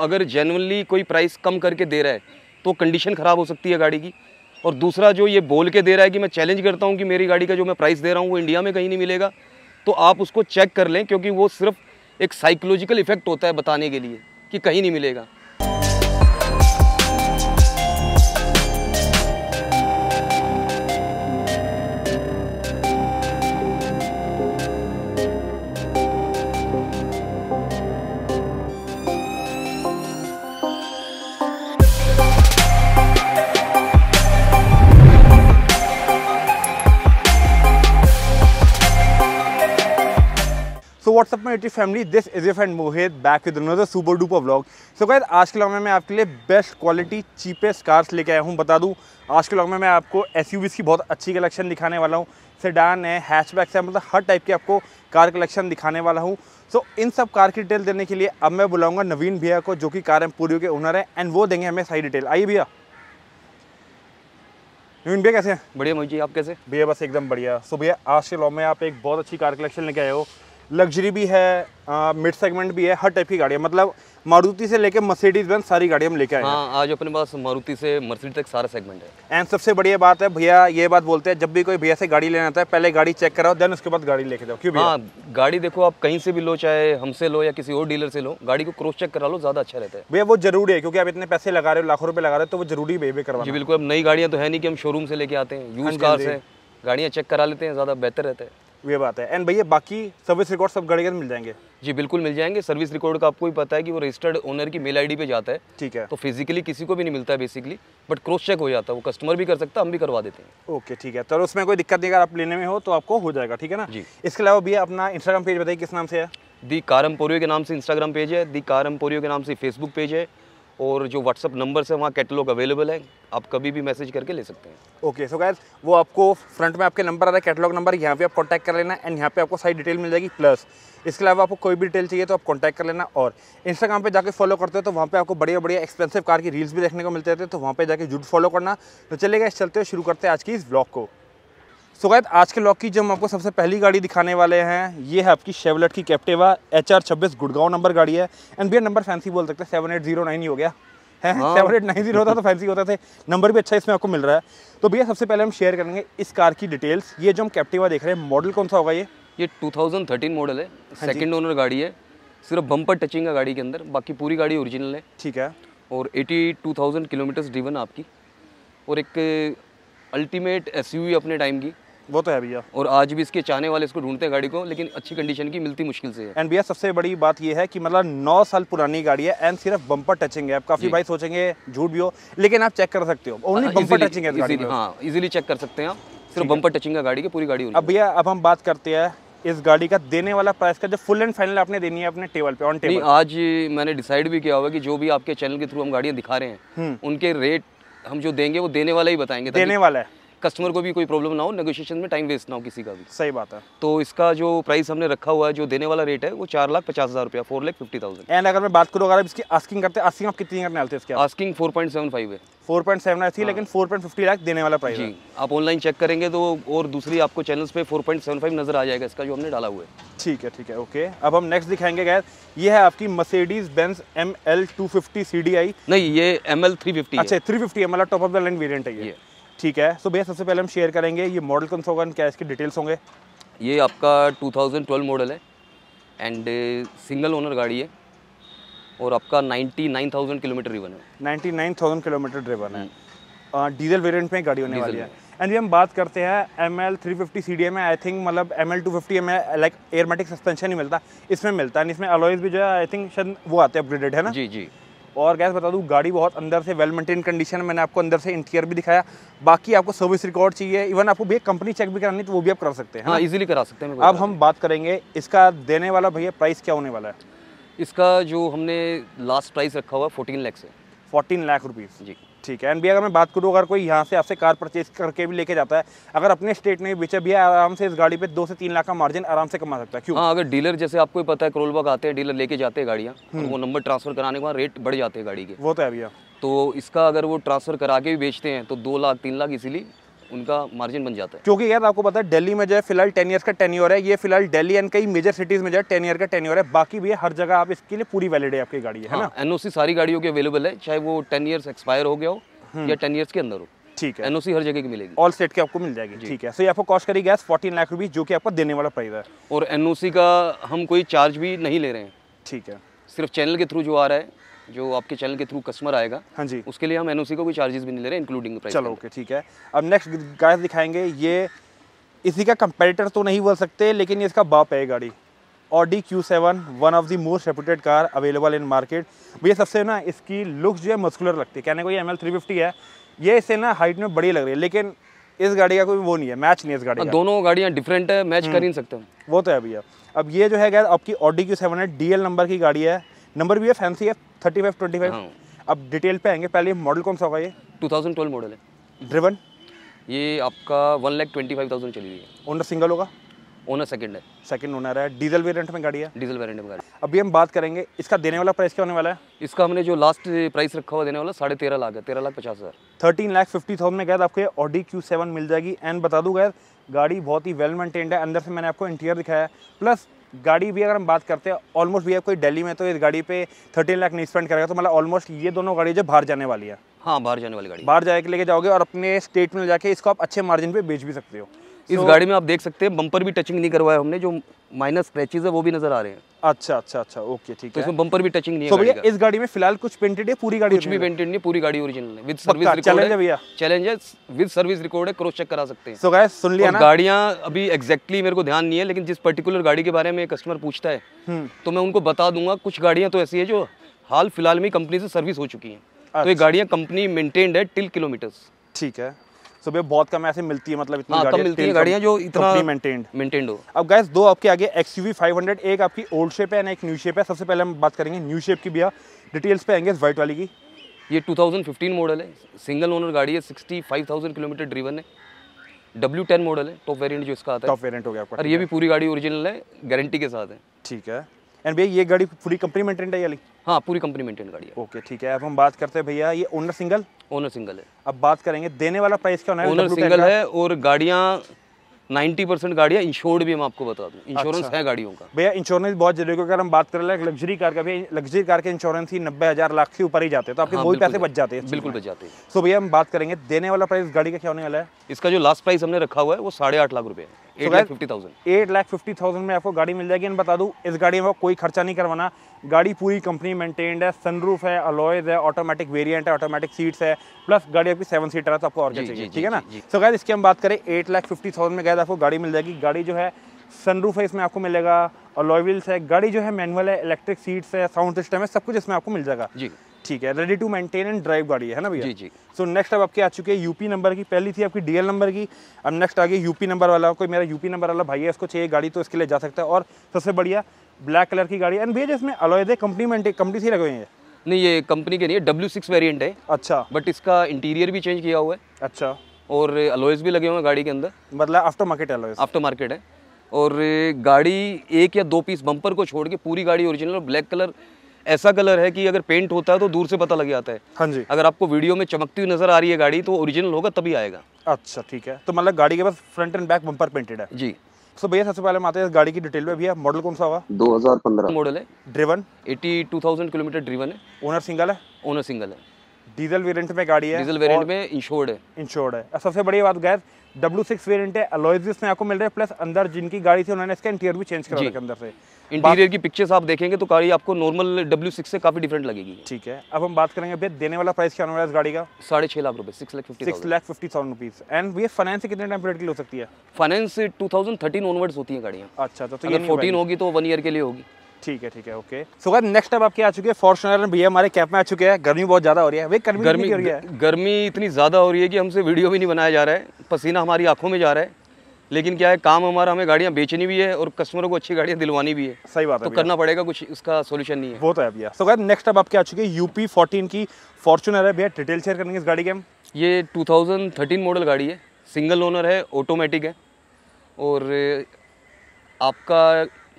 अगर जेनवनली कोई प्राइस कम करके दे रहा है तो कंडीशन ख़राब हो सकती है गाड़ी की और दूसरा जो ये बोल के दे रहा है कि मैं चैलेंज करता हूँ कि मेरी गाड़ी का जो मैं प्राइस दे रहा हूँ वो इंडिया में कहीं नहीं मिलेगा तो आप उसको चेक कर लें क्योंकि वो सिर्फ एक साइकोलॉजिकल इफेक्ट होता है बताने के लिए कि कहीं नहीं मिलेगा सो व्हाट्सअप में YouTube family this is F and Mohit back with another super duper vlog so guys आज के लॉग में मैं आपके लिए बेस्ट क्वालिटी चीपेस्ट कार्स लेके आया हूँ बता दूँ आज के लॉग में मैं आपको एस की बहुत अच्छी कलेक्शन दिखाने वाला हूँ सेडान है हैचबैक्स है मतलब हर टाइप की आपको कार कलेक्शन दिखाने वाला हूँ सो so, इन सब कार की डिटेल देने के लिए अब मैं बुलाऊंगा नवीन भैया को जो कि कार एम पूरी के ओनर है एंड वो देंगे हमें सारी डिटेल आइए भैया नवीन भैया कैसे हैं बढ़िया मुझे आप कैसे भैया बस एकदम बढ़िया सो भैया आज के लॉग में आप एक बहुत अच्छी कार कलेक्शन लेके आए हो लग्जरी भी है मिड सेगमेंट भी है हर टाइप की गाड़ियाँ मतलब मारुति से लेके मर्सिडीज बन सारी गाड़ियाँ हम लेके आए हाँ, आज अपने पास मारुति से मर्सिडीज तक सारा सेगमेंट है एंड सबसे बढ़िया बात है भैया ये बात बोलते हैं जब भी कोई भैया से गाड़ी लेना आता है पहले गाड़ी चेक कराओ देन उसके बाद गाड़ी लेके जाओ क्यों हाँ गाड़ी देखो आप कहीं से भी लो चाहे हमसे लो या किसी और डीलर से लो गाड़ी को क्रॉस चेक करा लो ज़्यादा अच्छा रहता है भैया वो जरूरी है क्योंकि आप इतने पैसे लगा रहे हो लाखों रुपये लगा रहे हो तो वो जरूरी बेबे करवा जी बिल्कुल अब नई गाड़ियाँ तो है नहीं कि हम शोरूम से लेके आते हैं यूज कार से गाड़ियाँ चेक करा लेते हैं ज़्यादा बेहतर रहता है ये बात है एंड भैया बाकी सर्विस रिकॉर्ड सब गाड़ी मिल जाएंगे जी बिल्कुल मिल जाएंगे सर्विस रिकॉर्ड का आपको भी पता है कि वो रजिस्टर्ड ओनर की मेल आईडी पे जाता है ठीक है तो फिजिकली किसी को भी नहीं मिलता है बेसिकली बट क्रॉस चेक हो जाता है वो कस्टमर भी कर सकता है हम भी करवा देते हैं ओके ठीक है तो उसमें कोई दिक्कत नहीं अगर आप लेने में हो तो आपको हो जाएगा ठीक है ना जी इसके अलावा भैया अपना इंस्टाग्राम पेज बताइए किस नाम से है दी कारम पोरियो के नाम से इंस्टाग्राम पेज है दी कारम पोरियो के नाम से फेसबुक पेज है और जो व्हाट्सअप नंबर से वहाँ कैटलॉग अवेलेबल है आप कभी भी मैसेज करके ले सकते हैं ओके सो गैस वो आपको फ्रंट में आपके नंबर आ रहा है कैटलॉग नंबर यहाँ पे आप कॉन्टैक्ट कर लेना एंड यहाँ पे आपको सारी डिटेल मिल जाएगी प्लस इसके अलावा आपको कोई भी डिटेल चाहिए तो आप कॉन्टैक्ट कर लेना और इंस्टाग्राम पे जाकर फॉलो करते हो तो वहाँ पर आपको बढ़िया बढ़िया एक्सपेंसिव कार की रील्स भी देखने को मिलते रहते हैं तो वहाँ पर जाकर जुट फॉलो करना तो चलेगा इस चलते हो शुरू करते हैं आज की इस ब्लॉग को सो गैद आज के लॉक की जो हम आपको सबसे पहली गाड़ी दिखाने वाले हैं ये है आपकी शेवलेट की कैप्टेवा एच आर छब्बीस गुड़गांव नंबर गाड़ी है एंड भैया नंबर फैंसी बोल सकते हैं सेवन एट जीरो नाइन ही हो गया है सेवन एट नाइन जीरो होता तो फैंसी होता थे नंबर भी अच्छा इसमें आपको मिल रहा है तो भैया सबसे पहले हम शेयर करेंगे इस कार की डिटेल्स ये जो हम कैप्टिवा देख रहे हैं मॉडल कौन सा होगा ये ये थर्टीन मॉडल है सेकेंड हाँ ओनर गाड़ी है सिर्फ बम्पर टचिंग है गाड़ी के अंदर बाकी पूरी गाड़ी ओरिजिनल है ठीक है और eighty two thousand kilometers driven आपकी और एक अल्टीमेट एसयूवी अपने टाइम की वो तो है भैया और आज भी इसके चाहने वाले इसको ढूंढते हैं गाड़ी को लेकिन अच्छी कंडीशन की मिलती मुश्किल से है एंड भैया सबसे बड़ी बात यह है कि मतलब नौ साल पुरानी गाड़ी है एंड सिर्फ बम्पर टचिंग है आप काफी भाई सोचेंगे झूठ भी हो लेकिन आप चेक कर सकते हो ओनली बम्पर टचिंग है इजिली चेक हाँ, कर सकते हैं आप सिर्फ बम्पर टचिंग है गाड़ी की पूरी गाड़ी अब भैया अब हम बात करते हैं इस गाड़ी का देने वाला प्राइस का जो फुल एंड फाइनल आपने देनी है अपने टेबल पे ऑन टेबल आज मैंने डिसाइड भी किया हुआ कि जो भी आपके चैनल के थ्रू हम गाड़ियाँ दिखा रहे हैं हम्म। उनके रेट हम जो देंगे वो देने वाला ही बताएंगे देने वाला है कस्टमर को भी कोई प्रॉब्लम ना हो नेगोशिएशन में टाइम वेस्ट ना हो किसी का भी सही बात है तो इसका जो प्राइस हमने रखा हुआ है जो देने वाला रेट है वो चार लाख पचास हज़ार रुपया four lakh fifty thousand and अगर मैं बात करूँ अगर इसकी आस्किंग करते हैं आस्किंग आप कितनी करने आते हैं इसकी asking four point seven five है फोर पॉइंट सेवन आई थी लेकिन फोर पॉइंट फिफ्टी लाख देने वाला प्राइस जी आप ऑनलाइन चेक करेंगे तो और दूसरी आपको चैनल्स पे फोर पॉइंट सेवन फाइव नजर आ जाएगा इसका जो हमने डाला हुआ है ठीक है ठीक है ओके अब हम नेक्स्ट दिखाएंगे गैस ये है आपकी Mercedes Benz M L two fifty C D I नहीं ये एम एल थ्री फिफ्टी अच्छा three fifty M L top of the line variant है ये ठीक है सो भैया सबसे पहले हम शेयर करेंगे ये मॉडल कौन सा होगा क्या इसके डिटेल्स होंगे ये आपका 2012 मॉडल है एंड सिंगल ओनर गाड़ी है और आपका 99,000 किलोमीटर ड्रिवन है 99,000 किलोमीटर ड्रिवन है डीजल हम्म। वेरिएंट में गाड़ी होने वाली है एंड हम बात करते हैं M L three fifty C D um I think मतलब M L two fifty um like Airmatic suspension ही मिलता इसमें मिलता है इसमें अलॉइज भी जो है आई थिंक शायद वो आते हैं अपग्रेडेड है ना जी जी और गैस बता दूँ गाड़ी बहुत अंदर से वेल मेंटेन कंडीशन मैंने आपको अंदर से इंटीरियर भी दिखाया बाकी आपको सर्विस रिकॉर्ड चाहिए इवन आपको भैया कंपनी चेक भी करानी तो वो भी आप कर सकते हैं हाँ इजीली करा सकते हैं हाँ, अब हम बात करेंगे इसका देने वाला भैया प्राइस क्या होने वाला है इसका जो हमने लास्ट प्राइस रखा हुआ है फोर्टीन लैक्स से फोर्टीन लाख रुपीज़ जी ठीक है एंड भी अगर मैं बात करूँ अगर कोई यहाँ से आपसे कार परचेज करके भी लेके जाता है अगर अपने स्टेट में बेचे भी आराम से इस गाड़ी पे दो से तीन लाख का मार्जिन आराम से कमा सकता है क्यों हाँ अगर डीलर जैसे आपको पता है करोलबाग आते हैं डीलर लेके जाते हैं गाड़ियाँ हम्म। वो नंबर ट्रांसफर कराने के बाद रेट बढ़ जाते हैं गाड़ी के वो तो है भैया तो इसका अगर वो ट्रांसफर करा के भी बेचते हैं तो दो लाख तीन लाख इसीलिए उनका मार्जिन बन जाता है क्योंकि यार आपको पता है दिल्ली में जो है फिलहाल टेन ईयर का टेन्योर है ये फिलहाल दिल्ली एंड कई मेजर सिटीज़ में जो है टेन ईयर का टेन्योर है बाकी भी है हर जगह आप इसके लिए पूरी वैलिड है आपकी गाड़ी है हाँ, ना एनओसी सारी गाड़ियों की अवेलेबल है चाहे वो टेन ईयर्स एक्सपायर हो गया हो हम्म। या टेन ईयर्स के अंदर हो ठीक है एनओसी हर जगह की मिलेगी ऑल स्टेट के आपको मिल जाएगी ठीक है सो ये आपको कॉस्ट करी गैस फोर्टीन लाख रुपीज जो कि आपको देने वाला प्राइस है और एनओसी का हम कोई चार्ज भी नहीं ले रहे हैं ठीक है सिर्फ चैनल के थ्रू जो आ रहा है जो आपके चैनल के थ्रू कस्टमर आएगा हाँ जी उसके लिए हम एन को कोई चार्जेस भी नहीं ले रहे इंक्लूडिंग प्राइस चलो ओके ठीक है अब नेक्स्ट गाड़ी दिखाएंगे ये इसी का कंपेटिटर तो नहीं बोल सकते लेकिन ये इसका बाप है गाड़ी Audi Q seven one of the most reputed car available in market भैया सबसे ना इसकी लुक जो है मस्कुलर लगती है कहने को ये एम एल थ्री फिफ्टी है ये इससे ना हाइट में बड़ी लग रही है लेकिन इस गाड़ी का कोई वो नहीं है मैच नहीं है इस गाड़ी हाँ, का दोनों गाड़ियाँ डिफरेंट है मैच कर ही हम्म। नहीं सकते वो तो है भैया अब ये जो है गैर आपकी ऑडी क्यू सेवन है डी नंबर की गाड़ी है नंबर भी है फैंसी है थर्टी फाइव ट्वेंटी फाइव हाँ। अब डिटेल पे आएंगे पहले मॉडल कौन सा होगा ये ट्वेल्व मॉडल है ड्रिवन ये आपका one lakh twenty five thousand चली हुई है ओनर सिंगल होगा ओनर सेकंड है सेकंड ओनर है डीजल वेरिएंट में गाड़ी है डीजल वेरिएंट में गाड़ी अभी हम बात करेंगे इसका देने वाला प्राइस क्या होने वाला है इसका हमने जो लास्ट प्राइस रखा हुआ देने वाला साढ़े तेरह लाख है तेरह लाख पचास हज़ार थर्टीन लाख फिफ्टी थाउजेंड में गैद आपको ये ऑडी क्यू सेवन मिल जाएगी एंड बता दूँ गैर गाड़ी बहुत ही वेल मेंटेन्ड है अंदर से मैंने आपको इंटीरियर दिखाया है प्लस गाड़ी भी अगर हम बात करते हैं ऑलमोस्ट भैया कोई दिल्ली में तो इस गाड़ी पे थर्टीन लाख नहीं स्पेंड करेगा तो मतलब ऑलमोस्ट ये दोनों गाड़ी जो बाहर जाने वाली है हाँ बाहर जाने वाली गाड़ी बाहर के लेके जाओगे और अपने स्टेट में जाके इसको आप अच्छे मार्जिन पे बेच भी सकते हो इस गाड़ी में आप देख सकते हैं बम्पर भी टचिंग नहीं करवाया हमने जो माइनस स्क्रैचेज है वो भी नजर आ रहे हैं अच्छा अच्छा अच्छा ओके ठीक तो है इसमें बम्पर भी टचिंग नहीं so, है भैया इस गाड़ी में फिलहाल कुछ पेंटेड है पूरी गाड़ी कुछ भी पेंटेड नहीं पूरी गाड़ी ओरिजिनल है विद सर्विस रिकॉर्ड है भैया चैलेंज है विद सर्विस रिकॉर्ड है क्रॉस चेक करा सकते हैं सो गाइस सुन लिया ना गाड़ियां अभी एग्जैक्टली मेरे को ध्यान नहीं है लेकिन जिस पर्टिकुलर गाड़ी के बारे में कस्टमर पूछता है हम्म। तो मैं उनको बता दूंगा कुछ गाड़ियां तो ऐसी है जो हाल फिलहाल में कंपनी से सर्विस हो चुकी है तो ये अच्छा। गाड़ियां कंपनी मेंटेन्ड है टिल किलोमीटर्स ठीक है सुबह बहुत कम ऐसे मिलती है मतलब इतनी हाँ, मिलती है गाड़ियाँ जो इतना मेंटेन्ड मेंटेन्ड हो अब गैस दो आपके आगे एक्स यू एक आपकी ओल्ड शेप है ना एक न्यू शेप है सबसे पहले हम बात करेंगे न्यू शेप की भैया डिटेल्स पे आएंगे व्हाइट वाली की ये 2015 मॉडल है सिंगल ओनर गाड़ी है सिक्सटी किलोमीटर ड्रीवन है डब्ल्यू मॉडल है टॉप वेरियंट जो इसका आता है टॉप वेरियंट हो गया और ये भी पूरी गाड़ी ओरिजिनल है गारंटी के साथ है ठीक है एंड भैया ये गाड़ी पूरी कंपनी मेंटेन है याली हाँ पूरी कंपनी मेंटेन गाड़ी है ओके ठीक है अब हम बात करते हैं भैया ये ओनर सिंगल ओनर सिंगल है अब बात करेंगे देने वाला प्राइस क्या होना है ओनर सिंगल है और गाड़ियाँ 90 परसेंट गाड़ियाँ इंश्योर्ड भी हम आपको बता दूँ इंश्योरेंस अच्छा। है गाड़ियों का भैया इंश्योरेंस बहुत जरूरी है अगर हम बात कर रहे हैं लग्जरी कार का भी लग्जरी कार के इंश्योरेंस ही नब्बे हज़ार लाख के ऊपर ही जाते हैं तो आपके हाँ, वही पैसे बच जाते हैं बिल्कुल बच जाते हैं सो भैया हम बात करेंगे देने वाला प्राइस गाड़ी का क्या होने वाला है इसका जो लास्ट प्राइस हमने रखा हुआ है वो साढ़े लाख रुपये है एट लाख फिफ्टी थाउजेंड में आपको गाड़ी मिल जाएगी बता दूँ इस गाड़ी में कोई खर्चा नहीं करवाना गाड़ी पूरी कंपनी मेंटेन्ड है सनरूफ है अलॉयज है ऑटोमेटिक वेरिएंट है ऑटोमेटिक सीट्स है प्लस गाड़ी आपकी सेवन सीटर है तो आपको और चाहिए ठीक है ना सो गैस इसकी हम बात करें एट लाख फिफ्टी थाउजेंड में गैस आपको गाड़ी मिल जाएगी गाड़ी जो है सनरूफ है इसमें आपको मिलेगा और लॉयविल्स है गाड़ी जो है मैनुअल है इलेक्ट्रिक सीट्स है साउंड सिस्टम है सब कुछ इसमें आपको मिल जाएगा जी ठीक है ready to maintain and drive गाड़ी है ना भैया जी जी सो नेक्स्ट अब आपके आ चुके हैं यूपी नंबर की पहली थी आपकी डीएल नंबर की अब नेक्स्ट आ गई यूपी नंबर वाला कोई मेरा यूपी नंबर वाला भाई है इसको चाहिए गाड़ी तो इसके लिए जा सकता है और सबसे बढ़िया ब्लैक कलर की गाड़ी एंड भैया जिसमें अलॉयदे कंपनी कंपनी से लगे हुए हैं नहीं ये कंपनी के नहीं है डब्ल्यू सिक्स वेरियंट है अच्छा बट इसका इंटीरियर भी चेंज किया हुआ है अच्छा और अलोयज भी लगे हुए हैं गाड़ी के अंदर मतलब आफ्टर मार्केट है आफ्टर मार्केट है और गाड़ी एक या दो पीस बम्पर को छोड़ के पूरी गाड़ी ओरिजिनल और ब्लैक कलर ऐसा कलर है कि अगर पेंट होता है तो दूर से पता लग जाता है हाँ जी अगर आपको वीडियो में चमकती हुई नजर आ रही है गाड़ी तो ओरिजिनल होगा तभी आएगा अच्छा ठीक है तो मतलब गाड़ी के पास front and back bumper painted है जी सो भैया सबसे पहले आते हैं गाड़ी की डिटेल में भैया मॉडल कौन सा हुआ 2015 मॉडल है ड्रिवन 82,000 किलोमीटर ड्रिवन है ओनर सिंगल है ओनर सिंगल है डीजल वेरिएंट में गाड़ी है डीजल वेरिएंट में इंश्योर्ड है इंश्योर्ड है सबसे बड़ी बात गैस डब्ल्यू सिक्स वेरियंट है अलॉयज इसमें आपको मिल रहा है प्लस अंदर जिनकी गाड़ी थी उन्होंने इसका इंटीरियर भी चेंज करा रखा अंदर से इंटीरियर की पिक्चर्स आप देखेंगे तो गाड़ी आपको नॉर्मल डब्ल्यू सिक्स से काफी डिफरेंट लगेगी ठीक है अब हम बात करेंगे भैया देने वाला प्राइस क्या होने इस गाड़ी का साढ़े छह लाख रुपए six lakh fifty six lakh fifty thousand rupees and भैया फाइनेंस कितने टाइम पीरियड की हो सकती है finance two thousand thirteen onwards होती है गाड़ियाँ अच्छा तो फोर्टीन तो होगी तो वन ईयर के लिए होगी ठीक है ठीक है ओके सो गाइस नेक्स्ट अब आपके आ चुके हैं फॉर्चुनर भैया हमारे कैप में आ चुके हैं गर्मी बहुत ज्यादा हो रही है वे गर्मी गर्मी हो रही है गर्मी इतनी ज्यादा हो रही है कि हमसे वीडियो भी नहीं बनाया जा रहा है पसीना हमारी आंखों में जा रहा है लेकिन क्या है काम हमारा हमें गाड़ियाँ बेचनी भी है और कस्टमरों को अच्छी गाड़ियाँ दिलवानी भी है सही बात है तो करना पड़ेगा कुछ इसका सोल्यूशन नहीं है वो तो है भैया सो गाइस नेक्स्ट अब आपके आ चुके हैं यूपी फोर्टीन की फॉर्चुनर है भैया डिटेल शेयर करेंगे इस गाड़ी के हम ये थर्टीन मॉडल गाड़ी है सिंगल ओनर है ऑटोमेटिक है और आपका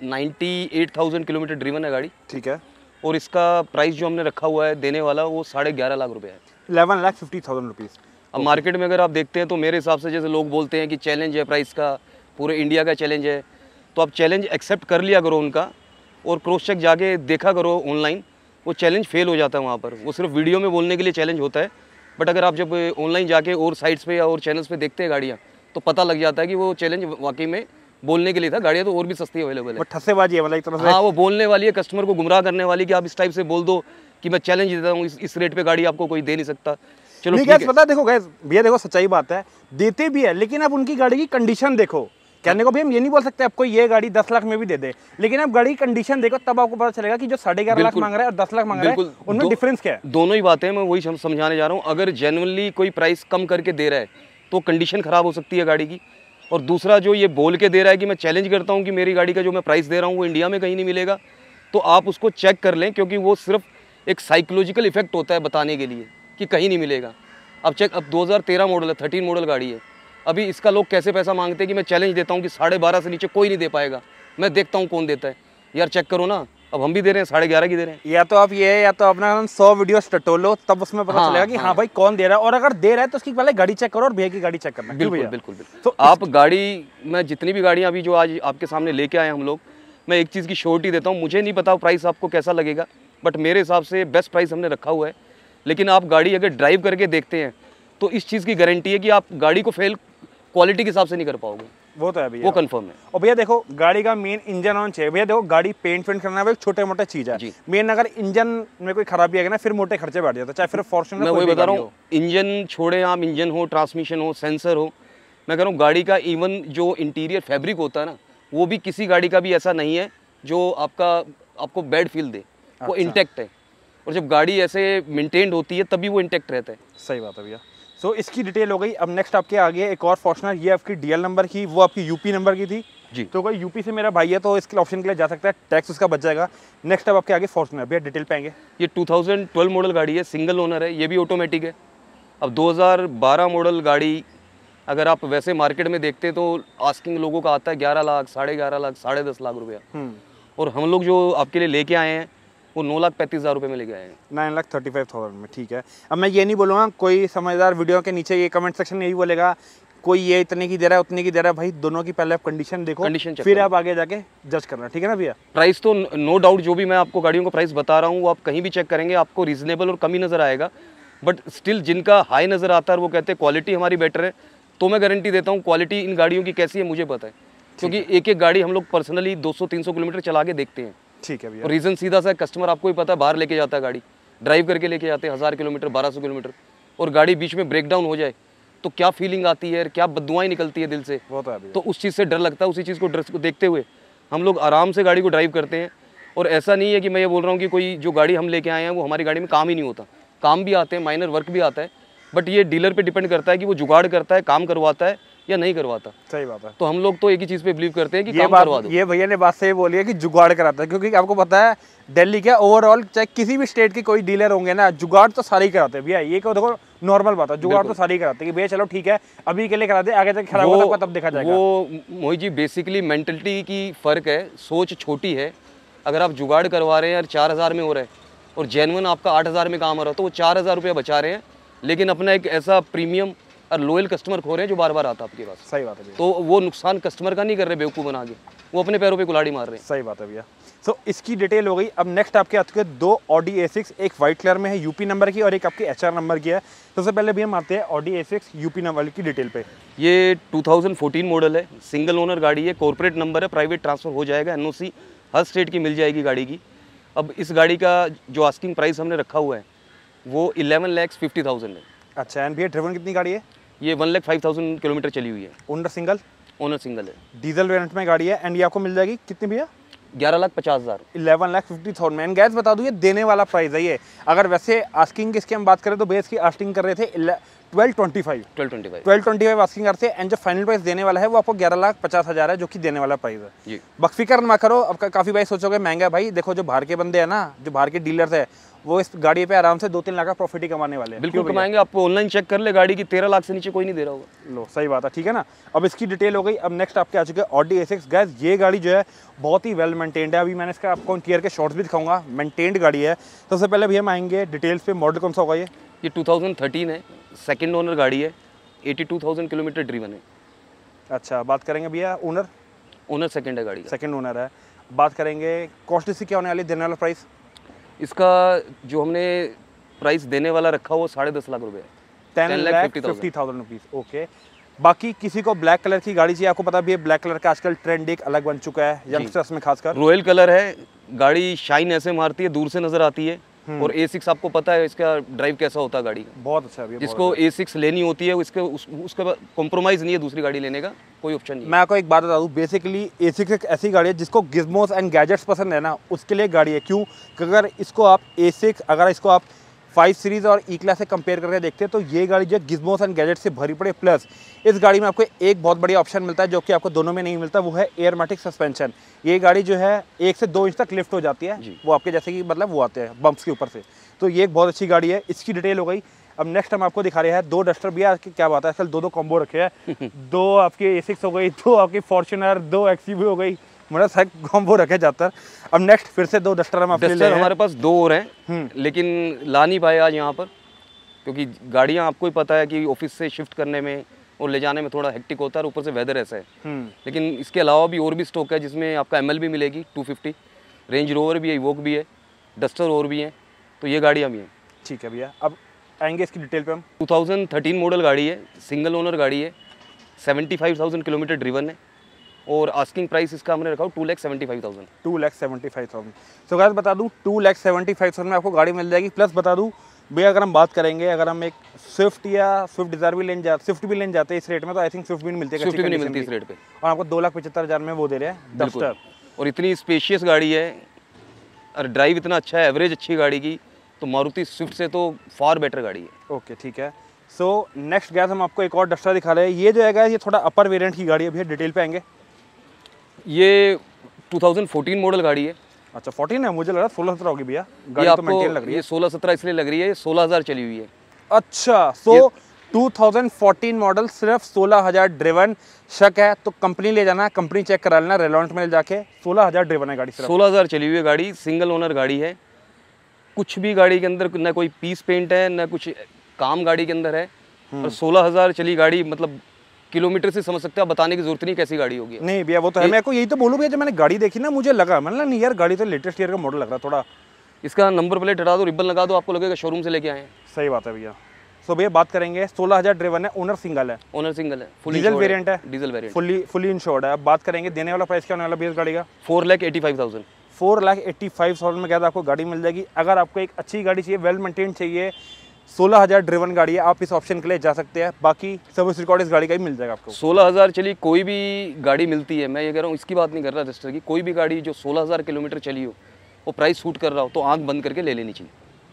98,000 किलोमीटर ड्रीवन है गाड़ी ठीक है और इसका प्राइस जो हमने रखा हुआ है देने वाला वो साढ़े ग्यारह लाख रुपये है eleven lakh fifty thousand rupees अब मार्केट में अगर आप देखते हैं तो मेरे हिसाब से जैसे लोग बोलते हैं कि चैलेंज है प्राइस का पूरे इंडिया का चैलेंज है तो आप चैलेंज एक्सेप्ट कर लिया करो उनका और क्रॉस चेक जाके देखा करो ऑनलाइन वो चैलेंज फेल हो जाता है वहाँ पर वो सिर्फ वीडियो में बोलने के लिए चैलेंज होता है बट अगर आप जब ऑनलाइन जाके और साइट्स पे या और चैनल्स पे देखते हैं गाड़ियाँ तो पता लग जाता है कि वो चैलेंज वाकई में बोलने के लिए था गाड़ियाँ तो और भी सस्ती अवेलेबल है ठस्सेबाजी है मतलब तरह से हाँ वो बोलने वाली है कस्टमर को गुमराह करने वाली कि आप इस टाइप से बोल दो कि मैं चैलेंज देता हूँ इस, रेट पे गाड़ी आपको कोई दे नहीं सकता चलो नहीं गैस पता देखो गैस भैया देखो सच्चाई बात है देते भी है लेकिन आप उनकी गाड़ी की कंडीशन देखो कहने को भी हम ये नहीं बोल सकते आपको ये गाड़ी दस लाख में भी दे दे लेकिन आप गाड़ी कंडीशन देखो तब आपको पता चलेगा कि जो साढ़े ग्यारह लाख मांग रहा है और दस लाख मांग रहा है उनमें डिफरेंस क्या है दोनों ही बातें मैं वही समझाने जा रहा हूँ अगर जेनवनली कोई प्राइस कम करके दे रहा है तो कंडीशन खराब हो सकती है गाड़ी की और दूसरा जो ये बोल के दे रहा है कि मैं चैलेंज करता हूँ कि मेरी गाड़ी का जो मैं प्राइस दे रहा हूँ वो इंडिया में कहीं नहीं मिलेगा तो आप उसको चेक कर लें क्योंकि वो सिर्फ एक साइकोलॉजिकल इफेक्ट होता है बताने के लिए कि कहीं नहीं मिलेगा अब चेक अब 2013 मॉडल है थर्टीन मॉडल गाड़ी है अभी इसका लोग कैसे पैसा मांगते हैं कि मैं चैलेंज देता हूँ कि साढ़े बारह से नीचे कोई नहीं दे पाएगा मैं देखता हूँ कौन देता है यार चेक करो ना अब हम भी दे रहे हैं साढ़े ग्यारह की दे रहे हैं या तो आप ये या तो अपना सौ वीडियो टटोलो तब उसमें पता हाँ, चलेगा कि हाँ, हाँ भाई कौन दे रहा है और अगर दे रहा है तो उसकी पहले गाड़ी चेक करो और भैया की गाड़ी चेक करना बिल्कुल बिल्कुल बिल्कुल तो आप गाड़ी में जितनी भी गाड़ियाँ अभी जो आज आपके सामने लेके आए हम लोग मैं एक चीज़ की श्योरिटी देता हूँ मुझे नहीं पता प्राइस आपको कैसा लगेगा बट मेरे हिसाब से बेस्ट प्राइस हमने रखा हुआ है लेकिन आप गाड़ी अगर ड्राइव करके देखते हैं तो इस चीज़ की गारंटी है कि आप गाड़ी को फेल क्वालिटी के हिसाब से नहीं कर पाओगे वो तो है भैया वो कंफर्म है और भैया देखो गाड़ी का मेन इंजन ऑन चाहिए भैया देखो गाड़ी पेंट वेंट करना वो एक छोटे मोटा चीज है मेन अगर इंजन में कोई खराबी आएगी ना फिर मोटे खर्चे बैठ जाता चाहे फिर फॉर्चुनर मैं वही बता रहा हूँ इंजन छोड़े आप इंजन हो ट्रांसमिशन हो सेंसर हो मैं कह रहा हूँ गाड़ी का इवन जो इंटीरियर फैब्रिक होता है ना वो भी किसी गाड़ी का भी ऐसा नहीं है जो आपका आपको बैड फील दे वो इंटेक्ट अच्छा। है और जब गाड़ी ऐसे मेंटेन्ड होती है तभी वो इंटेक्ट रहता है सही बात है भैया सो so, इसकी डिटेल हो गई अब नेक्स्ट आपके आगे एक और फॉर्चुनर ये आपकी डीएल नंबर की वो आपकी यूपी नंबर की थी जी तो कोई यूपी से मेरा भाई है तो इसके ऑप्शन के लिए जा सकता है टैक्स उसका बच जाएगा नेक्स्ट अब आपके आगे फॉर्चुनर भैया डिटेल पाएंगे ये 2012 मॉडल गाड़ी है सिंगल ओनर है ये भी ऑटोमेटिक है अब 2012 मॉडल गाड़ी अगर आप वैसे मार्केट में देखते तो आस्किंग लोगों का आता है ग्यारह लाख साढ़े ग्यारह लाख साढ़े दस लाख रुपया हम्म। और हम लोग जो आपके लिए लेके आए हैं आपको नौ लाख पैंतीस हज़ार रुपये में लेके आएगा nine lakh thirty five thousand में ठीक है अब मैं ये नहीं बोलूँगा कोई समझदार वीडियो के नीचे ये कमेंट सेक्शन यही बोलेगा कोई ये इतने की दे रहा है उतने की दे रहा है भाई दोनों की पहले आप कंडीशन देखो कंडीशन फिर आप आगे जाके जज करना ठीक है ना भैया प्राइस तो नो डाउट जो भी मैं आपको गाड़ियों का प्राइस बता रहा हूँ वो आप कहीं भी चेक करेंगे आपको रीजनेबल और कम ही नज़र आएगा बट स्टिल जिनका हाई नज़र आता है वो कहते हैं क्वालिटी हमारी बेटर है तो मैं गारंटी देता हूँ क्वालिटी इन गाड़ियों की कैसी है मुझे पता है क्योंकि एक एक गाड़ी हम लोग पर्सनली 200-300 किलोमीटर चला के देखते हैं ठीक है भैया रीज़न सीधा सा कस्टमर आपको ही पता है बाहर लेके जाता है गाड़ी ड्राइव करके लेके जाते हैं हज़ार किलोमीटर बारह सौ किलोमीटर और गाड़ी बीच में ब्रेक डाउन हो जाए तो क्या फीलिंग आती है क्या बदुआई निकलती है दिल से बहुत तो, तो उस चीज़ से डर लगता है उसी चीज़ को डर को देखते हुए हम लोग आराम से गाड़ी को ड्राइव करते हैं और ऐसा नहीं है कि मैं ये बोल रहा हूँ कि कोई जो गाड़ी हम लेके आए हैं वो हमारी गाड़ी में काम ही नहीं होता काम भी आते हैं माइनर वर्क भी आता है बट ये डीलर पे डिपेंड करता है कि वो जुगाड़ करता है काम करवाता है या नहीं करवाता सही बात है तो हम लोग तो एक ही चीज़ पे बिलीव करते हैं कि ये काम करवा दो ये भैया ने बात से बोली है कि जुगाड़ कराता है क्योंकि आपको पता है दिल्ली क्या ओवरऑल चाहे किसी भी स्टेट के कोई डीलर होंगे ना जुगाड़ तो सारे ही कराते हैं भैया ये को तो देखो नॉर्मल बात है जुगाड़ तो सारे ही कराते हैं कि भैया चलो ठीक है अभी के लिए कराते आगे तक खराब होगा तब देखा जाएगा वो मोहित जी बेसिकली मेंटलिटी की फ़र्क है सोच छोटी है अगर आप जुगाड़ करवा रहे हैं और चार हज़ार में हो रहे हैं और जेनवन आपका आठ हज़ार में काम हो रहा है तो वो चार हज़ार रुपया बचा रहे हैं लेकिन अपना एक ऐसा प्रीमियम और लोयल कस्टमर खो रहे हैं जो बार बार आता है आपके पास सही बात है भैया तो वो नुकसान कस्टमर का नहीं कर रहे बेवकूफ़ बना के वो अपने पैरों पे कुलाड़ी मार रहे हैं सही बात है भैया सो so, इसकी डिटेल हो गई अब नेक्स्ट आपके आ चुके दो ऑडी ए सिक्स एक वाइट कलर में है यूपी नंबर की और एक आपके एच नंबर की है सबसे पहले भी हम आते हैं Audi A six UP number की डिटेल पे ये 2014 मॉडल है सिंगल ओनर गाड़ी है कॉरपोरेट नंबर है प्राइवेट ट्रांसफर हो जाएगा एन हर स्टेट की मिल जाएगी गाड़ी की अब इस गाड़ी का जो आस्किंग प्राइस हमने रखा हुआ है वो इलेवन लैक्स फिफ्टी थाउजेंड है अच्छा एंड भैया ड्रिवन कितनी गाड़ी है ये one lakh five thousand kilometre चली हुई है ओनर सिंगल ओनर सिंगल है डीजल वेरियंट में गाड़ी है एंड ये आपको मिल जाएगी कितनी भैया ग्यारह लाख पचास हज़ार eleven lakh fifty thousand and guess बता दूँ ये देने वाला प्राइस है ये अगर वैसे आस्किंग की हम बात करें तो बेस की आस्किंग कर रहे थे twelve twenty five twelve twenty five twelve twenty five asking करते हैं एंड जो फाइनल प्राइस देने वाला है वो आपको ग्यारह लाख पचास हज़ार है जो कि देने वाला प्राइस है बकफिकर ना करो आपका काफ़ी भाई सोचोगे महंगा भाई देखो जो बाहर के बंदे हैं ना जो बाहर के डीलर्स है वो इस गाड़ी पे आराम से दो तीन लाख का प्रॉफिट ही कमाने वाले हैं बिल्कुल कमाएंगे आप ऑनलाइन चेक कर ले गाड़ी की तेरह लाख से नीचे कोई नहीं दे रहा होगा लो सही बात है ठीक है ना अब इसकी डिटेल हो गई अब नेक्स्ट आपके आ चुके हैं ऑडी एस गैस ये गाड़ी जो है बहुत ही वेल मेंटेन्ड है अभी मैंने इसका आपको इंटीरियर के शॉर्ट्स भी दिखाऊंगा मेंटेन्ड गाड़ी है सबसे पहले भी हम आएंगे डिटेल्स पे मॉडल कौन सा होगा ये ये टू है सेकेंड ओनर गाड़ी है एटी किलोमीटर ड्रीवन है अच्छा बात करेंगे भैया ओनर ओनर सेकेंड है गाड़ी सेकेंड ओनर है बात करेंगे कॉस्ट इसकी क्या होने वाली जनरल प्राइस इसका जो हमने प्राइस देने वाला रखा वो साढ़े दस लाख रुपये ten lakh fifty thousand rupees okay बाकी किसी को ब्लैक कलर की गाड़ी चाहिए आपको पता भी है ब्लैक कलर का आजकल ट्रेंड एक अलग बन चुका है यंगस्टर्स में खासकर रॉयल कलर है गाड़ी शाइन ऐसे मारती है दूर से नज़र आती है हम्म। और ए सिक्स आपको पता है इसका ड्राइव कैसा होता है गाड़ी का बहुत अच्छा है जिसको ए सिक्स अच्छा। लेनी होती है उसके उस, उसका कॉम्प्रोमाइज़ नहीं है दूसरी गाड़ी लेने का कोई ऑप्शन नहीं मैं आपको एक बात बता दूँ बेसिकली ए सिक्स एक ऐसी गाड़ी है जिसको गिजमोस एंड गैजेट्स पसंद है ना उसके लिए गाड़ी है क्यों अगर इसको आप ए सिक्स अगर इसको आप फाइव सीरीज़ और ई e क्लास से कंपेयर करके देखते हैं तो ये गाड़ी जो गिजमोस एंड गैजेट से भरी पड़े प्लस इस गाड़ी में आपको एक बहुत बढ़िया ऑप्शन मिलता है जो कि आपको दोनों में नहीं मिलता वो है एयरमेटिक सस्पेंशन ये गाड़ी जो है एक से दो इंच तक लिफ्ट हो जाती है वो आपके जैसे कि मतलब वो आते हैं बम्प्स के ऊपर से तो ये एक बहुत अच्छी गाड़ी है इसकी डिटेल हो गई अब नेक्स्ट हम आपको दिखा रहे हैं दो डस्टर भी आज क्या बात है असल दो दो कॉम्बो रखे हैं दो आपके ए हो गई दो आपकी फॉर्चुनर दो एक्सी हो गई मोटरसाइकिल शायद कॉम्बो रखे जाता अब नेक्स्ट फिर से दो डस्टर हम डस्टर हमारे पास दो और हैं हम्म। लेकिन ला नहीं पाए आज यहाँ पर क्योंकि गाड़ियाँ आपको ही पता है कि ऑफिस से शिफ्ट करने में और ले जाने में थोड़ा हेक्टिक होता है और ऊपर से वेदर ऐसा है हम्म। लेकिन इसके अलावा भी और भी स्टॉक है जिसमें आपका एम भी मिलेगी टू रेंज रोवर भी है वोक भी है डस्टर और भी हैं तो ये गाड़ियाँ भी हैं ठीक है भैया अब आएंगे इसकी डिटेल पे हम 2013 मॉडल गाड़ी है सिंगल ओनर गाड़ी है 75,000 किलोमीटर ड्रिवन है और आस्किंग प्राइस इसका हमने रखा two lakh seventy five thousand two lakh seventy five thousand so guess बता दूँ two lakh seventy five thousand में आपको गाड़ी मिल जाएगी प्लस बता दूँ भैया अगर हम बात करेंगे अगर हम एक स्विफ्ट या स्विफ्ट डिजायर भी लेने जाते स्विफ्ट भी लेने जाते हैं इस रेट में तो आई थिंक स्विफ्ट भी नहीं मिलती स्विफ्ट भी नहीं मिलती इस रेट पे और आपको दो लाख पचहत्तर हज़ार में वो दे रहे हैं डस्टर और इतनी स्पेशियस गाड़ी है और ड्राइव इतना अच्छा है एवरेज अच्छी गाड़ी की तो मारुति स्विफ्ट से तो फार बेटर गाड़ी है ओके ठीक है सो नेक्स्ट गैस हम आपको एक और डस्टर दिखा रहे हैं ये जो है गैस ये थोड़ा अपर वेरिएंट की गाड़ी है भैया डिटेल पे आएंगे ये 2014 मॉडल गाड़ी है अच्छा 14 है मुझे लग रहा सोलह सत्रह होगी भैया गाड़ी तो मेंटेन लग रही है सोलह सत्रह इसलिए लग रही है सोलह हज़ार चली हुई है अच्छा सो so, 2014 मॉडल सिर्फ सोलह हज़ार ड्रिवन शक है तो कंपनी ले जाना कंपनी चेक करा लेना रेलॉन्ट में ले जाके सोलह हज़ार ड्रिवन है गाड़ी सोलह हज़ार चली हुई है गाड़ी सिंगल ओनर गाड़ी है कुछ भी गाड़ी के अंदर ना कोई पीस पेंट है ना कुछ काम गाड़ी के अंदर है और हम्म। सोलह हज़ार चली गाड़ी मतलब किलोमीटर से समझ सकते हैं बताने की जरूरत नहीं कैसी गाड़ी होगी नहीं भैया वो तो है मैं को यही तो बोलूँ भैया जब मैंने गाड़ी देखी ना मुझे लगा मतलब नहीं यार गाड़ी तो लेटेस्ट ईयर का मॉडल लग रहा थोड़ा इसका नंबर प्लेट हटा दो रिबन लगा दो आपको लगेगा शोरूम से लेके आए सही बात है भैया सो भैया बात करेंगे सोलह हज़ार ड्रेवन है ओनर सिंगल है ओनर सिंगल है फुल डीजल वेरिएंट है diesel variant fully fully insured है अब बात करेंगे देने वाला प्राइस क्या होने वाला भैया गाड़ी का four lakh eighty five thousand four lakh eighty five thousand में क्या आपको गाड़ी मिल जाएगी अगर आपको एक अच्छी गाड़ी चाहिए वेल मेंटेन चाहिए सोलह हज़ार ड्रिवन गाड़ी है आप इस ऑप्शन के लिए जा सकते हैं बाकी सर्विस रिकॉर्ड इस गाड़ी का ही मिल जाएगा आपको सोलह हज़ार चलिए कोई भी गाड़ी मिलती है मैं ये कह रहा हूँ इसकी बात नहीं कर रहा रजिस्टर की कोई भी गाड़ी जो सोलह हज़ार किलोमीटर चली हो वो प्राइस सूट कर रहा हो तो आँख बंद करके ले लेनी चाहिए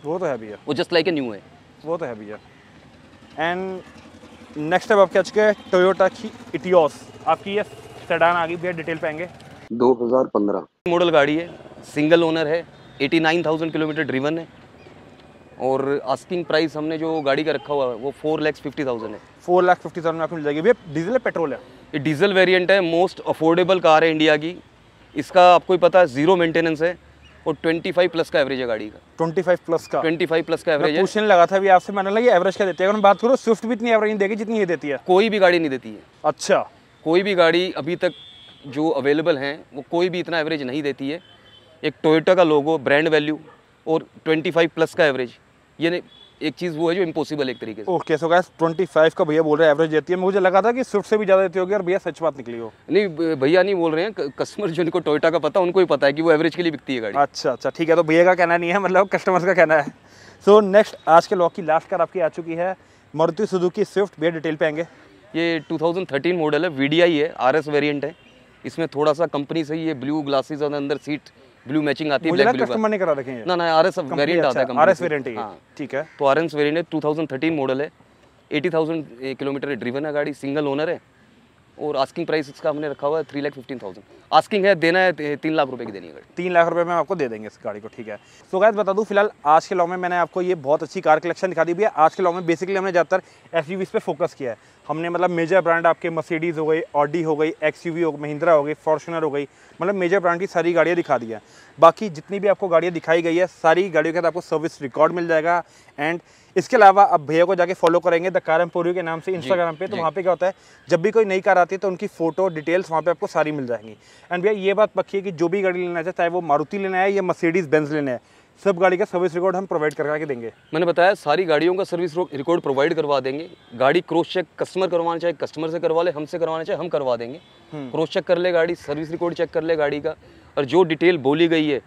वो तो है भैया वो जस्ट लाइक ए न्यू है वो तो है भैया एंड नेक्स्ट टाइप आपके आ चुके हैं टोयोटा की इटियोस आपकी ये सेडान आ गई भैया डिटेल पाएंगे 2015 मॉडल गाड़ी है सिंगल ओनर है 89,000 किलोमीटर ड्रीवन है और आस्किंग प्राइस हमने जो गाड़ी का रखा हुआ है वो फोर लैक्स फिफ्टी थाउजेंड है फोर लैक्स फिफ्टी थाउजेंड में आपको मिल जाएगी भैया डीजल है पेट्रोल है ये डीजल वेरिएंट है मोस्ट अफोर्डेबल कार है इंडिया की इसका आपको ही पता है जीरो मेंटेनेंस है और 25 प्लस का एवरेज है गाड़ी का 25 प्लस का 25 प्लस का एवरेज क्वेश्चन लगा था अभी आपसे मैंने लगा एवरेज का देती है अगर हम बात करो स्विफ्ट भी इतनी एवरेज नहीं देगी जितनी ये देती है कोई भी गाड़ी नहीं देती है अच्छा कोई भी गाड़ी अभी तक जो अवेलेबल है वो कोई भी इतना एवरेज नहीं देती है एक टोयोटा का लोगो ब्रांड वैल्यू और 25 प्लस का एवरेज ये एक चीज़ वो है जो इम्पॉसिबल एक तरीके से ओके सो गैस 25 का भैया बोल रहे हैं एवरेज देती है मुझे लगा था कि स्विफ्ट से भी ज़्यादा देती होगी और भैया सच बात निकली हो नहीं भैया नहीं बोल रहे हैं कस्टमर जिनको टोयोटा का पता उनको ही पता है कि वो एवरेज के लिए बिकती है गाड़ी अच्छा अच्छा ठीक है तो भैया का कहना नहीं है मतलब कस्टमर का कहना है सो so, नेक्स्ट आज के लॉक की लास्ट कार आपकी आ चुकी है मारुति सुजुकी स्विफ्ट भैया डिटेल पे आएंगे ये 2013 मॉडल है वी है आर एस है इसमें थोड़ा सा कंपनी से ये ब्लू ग्लासेस और अंदर सीट ब्लू मैचिंग आती है ब्लैक कस्टमर ने करा रखे हैं ना ना आरएस वेरिएंट अच्छा। आता है आरएस वेरिएंट है हाँ। ठीक है तो आरएस वेरिएंट है 2013 मॉडल है 80000 किलोमीटर ड्रिवन है गाड़ी सिंगल ओनर है और आस्किंग प्राइस इसका हमने रखा हुआ है three lakh fifteen thousand asking है देना है तीन लाख रुपए की देनी है गाड़ी तीन लाख रुपए में आपको दे देंगे इस गाड़ी को ठीक है सो गाय बता दूं फिलहाल आज के लॉ में मैंने आपको ये बहुत अच्छी कार कलेक्शन दिखा दी है आज के लॉ में बेसिकली हमने ज़्यादातर एस पे फोकस किया है हमने मतलब मेजर ब्रांड आपके मसीडीज़ हो गई ऑडी हो गई एक्स यू वी हो महिंद्रा हो गई फॉर्चुनर हो गई मतलब मेजर ब्रांड की सारी गाड़ियाँ दिखा दी है बाकी जितनी भी आपको गाड़ियाँ दिखाई गई है सारी गाड़ियों के साथ आपको सर्विस रिकॉर्ड मिल जाएगा एंड इसके अलावा आप भैया को जाके फॉलो करेंगे द कारमपुरी के नाम से इंस्टाग्राम पे तो वहाँ पे क्या होता है जब भी कोई नई कार आती है तो उनकी फोटो डिटेल्स वहाँ पे आपको सारी मिल जाएंगी एंड भैया ये बात पक्की है कि जो भी गाड़ी लेना चाहे चाहे वो मारुति लेना है या मसीडीज़ बेंज लेना है सब गाड़ी का सर्विस रिकॉर्ड हम प्रोवाइड करवा के देंगे मैंने बताया सारी गाड़ियों का सर्विस रिकॉर्ड प्रोवाइड करवा देंगे गाड़ी क्रॉस चेक कस्टमर करवाना चाहे कस्टमर से करवा ले हमसे करवाना चाहे हम करवा देंगे हम्म। क्रॉस चेक कर ले गाड़ी सर्विस रिकॉर्ड चेक कर ले गाड़ी का और जो डिटेल बोली गई है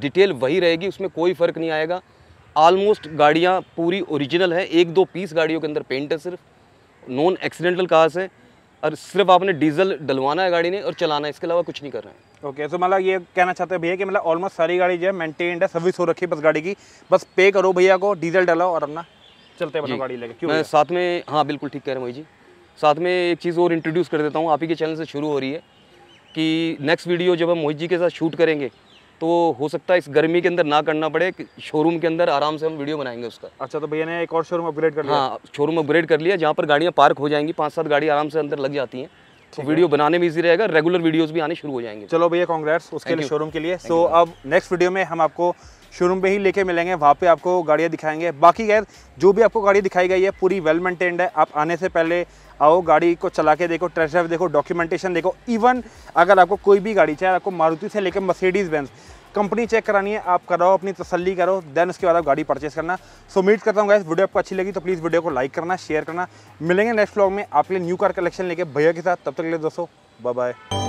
डिटेल वही रहेगी उसमें कोई फ़र्क नहीं आएगा आलमोस्ट गाड़ियाँ पूरी ओरिजिनल है एक दो पीस गाड़ियों के अंदर पेंट है सिर्फ नॉन एक्सीडेंटल कार्स है और सिर्फ आपने डीजल डलवाना है गाड़ी ने और चलाना है इसके अलावा कुछ नहीं कर रहे हैं ओके okay, तो मतलब ये कहना चाहते हैं भैया कि मतलब ऑलमोस्ट सारी गाड़ी जो है मेंटेन्ड है सर्विस हो रखी है बस गाड़ी की बस पे करो भैया को डीजल डलाओ और अपना चलते बनो गाड़ी लेके क्यों मैं साथ में हाँ बिल्कुल ठीक कह रहे हैं मोई जी साथ में एक चीज़ और इंट्रोड्यूस कर देता हूँ आप ही के चैनल से शुरू हो रही है कि नेक्स्ट वीडियो जब हम मोहित जी के साथ शूट करेंगे तो हो सकता है इस गर्मी के अंदर ना करना पड़े शोरूम के अंदर आराम से हम वीडियो बनाएंगे उसका अच्छा तो भैया ने एक और शोरूम अपग्रेड कर लिया हाँ शोरूम अपग्रेड कर लिया जहाँ पर गाड़ियाँ पार्क हो जाएंगी पाँच सात गाड़ी आराम से अंदर लग जाती हैं तो वीडियो बनाने में इजी रहेगा रेगुलर वीडियोस भी आने शुरू हो जाएंगे चलो भैया कांग्रेस उसके लिए शोरूम के लिए सो so, अब नेक्स्ट वीडियो में हम आपको शोरूम पे ही लेके मिलेंगे वहाँ पे आपको गाड़ियाँ दिखाएंगे बाकी गैर जो भी आपको गाड़ी दिखाई गई है पूरी वेल मेंटेन्ड है आप आने से पहले आओ गाड़ी को चला के देखो ट्रेस ड्राइव देखो डॉक्यूमेंटेशन देखो इवन अगर आपको कोई भी गाड़ी चाहे आपको मारुति से लेकर मर्सिडीज़ बेंस कंपनी चेक करानी है आप कराओ अपनी तसली करो देन उसके बाद आप गाड़ी परचेस करना सो उम्मीद करता हूँ गाइस वीडियो आपको अच्छी लगी तो प्लीज़ वीडियो को लाइक करना शेयर करना मिलेंगे नेक्स्ट ब्लॉग में आपके लिए न्यू कार कलेक्शन लेके भैया के साथ तब तक के लिए दोस्तों बाय बाय